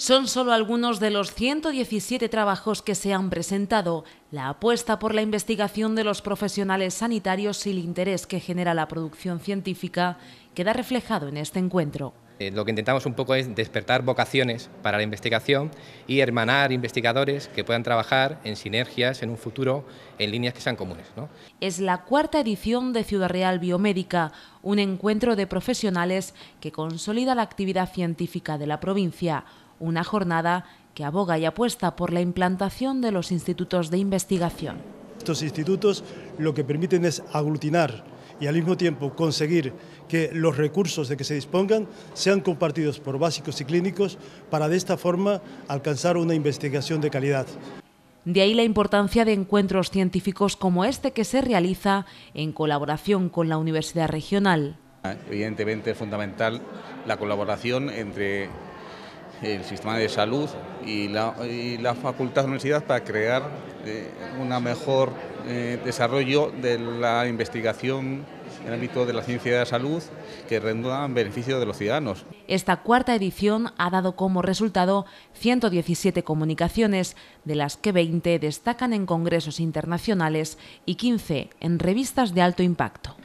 Son solo algunos de los 117 trabajos que se han presentado. La apuesta por la investigación de los profesionales sanitarios y el interés que genera la producción científica queda reflejado en este encuentro. Eh, lo que intentamos un poco es despertar vocaciones para la investigación y hermanar investigadores que puedan trabajar en sinergias en un futuro en líneas que sean comunes. Es la cuarta edición de Ciudad Real Biomédica, un encuentro de profesionales que consolida la actividad científica de la provincia una jornada que aboga y apuesta por la implantación de los institutos de investigación. Estos institutos lo que permiten es aglutinar y al mismo tiempo conseguir que los recursos de que se dispongan sean compartidos por básicos y clínicos para de esta forma alcanzar una investigación de calidad. De ahí la importancia de encuentros científicos como este que se realiza en colaboración con la Universidad Regional. Evidentemente es fundamental la colaboración entre el sistema de salud y la, facultad de universidad para crear eh, un mejor eh, desarrollo de la investigación en el ámbito de la ciencia de la salud que redunda en beneficio de los ciudadanos. Esta cuarta edición ha dado como resultado 117 comunicaciones, de las que 20 destacan en congresos internacionales y 15 en revistas de alto impacto.